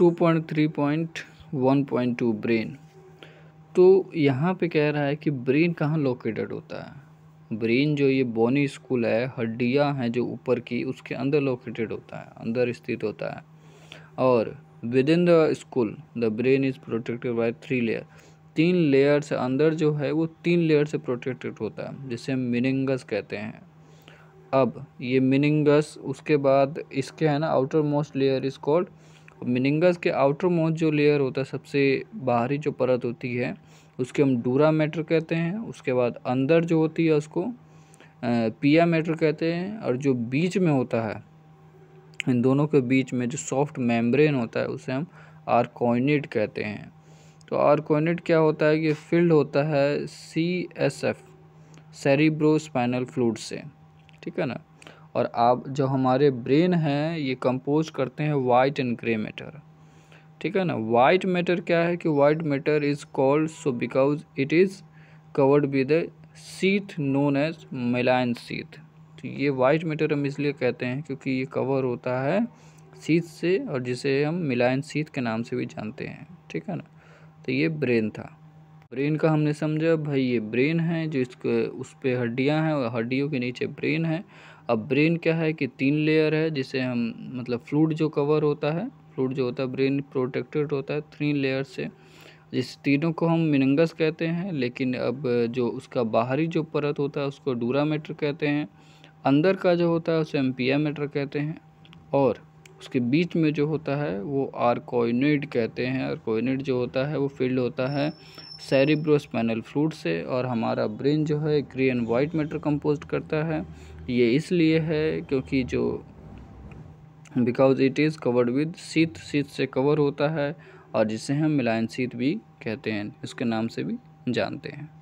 to point three point one point two brain तो यहाँ पे कह रहा है कि ब्रेन कहाँ लोकेटेड होता है ब्रेन जो ये बोनी स्कूल है हड्डियाँ हैं जो ऊपर की उसके अंदर लोकेटेड होता है अंदर स्थित होता है और within the skull the brain is protected by three layer तीन लेयर से अंदर जो है वो तीन लेयर से प्रोटेक्टेड होता है जिसे मिनिंगस कहते हैं अब ये मिनिंगस उसके बाद इसके है ना outermost layer is called meninges के आउटर मोस्ट जो लेयर होता है सबसे बाहरी जो परत होती है उसके हम डूरा मैटर कहते हैं उसके बाद अंदर जो होती है उसको पिया मैटर कहते हैं और जो बीच में होता है इन दोनों के बीच में जो सॉफ्ट मेम्ब्रेन होता है उसे हम आर्कोइनेट कहते हैं तो आर्कोइनेट क्या होता है कि फील्ड होता है C S F cerebrospinal fluid से ठीक है ना और आप जो हमारे ब्रेन हैं ये कंपोज करते हैं वाइट एंड ग्रे मैटर ठीक है ना वाइट मैटर क्या है कि white matter is called so because it is covered with a sheath known as myelin sheath तो ये वाइट मैटर हम इसलिए कहते हैं क्योंकि ये कवर होता है सीथ से और जिसे हम मिलायन सीथ के नाम से भी जानते हैं ठीक है ना तो ये ब्रेन था ब्रेन का हमने समझा भाई ये ब्रेन है जो इसके उस पर हड्डियाँ हैं और हड्डियों के नीचे ब्रेन है अब ब्रेन क्या है कि तीन लेयर है जिसे हम मतलब फ्लूड जो कवर होता है फ्लूड जो होता है ब्रेन प्रोटेक्टेड होता है थ्री लेयर से जिस तीनों को हम मिनंगस कहते हैं लेकिन अब जो उसका बाहरी जो परत होता है उसको डूरामीटर कहते हैं अंदर का जो होता है उसे मेटर कहते हैं और उसके बीच में जो होता है वो आर्कोइनेड कहते हैं आर्कोइनेड जो होता है वो फील्ड होता है सेरिब्रोस्पाइनल फ्लूड से और हमारा ब्रेन जो है grey and white matter compose करता है ये इसलिए है क्योंकि जो because it is covered with sheath sheath से कवर होता है और जिसे हम मिलायन सीत भी कहते हैं इसके नाम से भी जानते हैं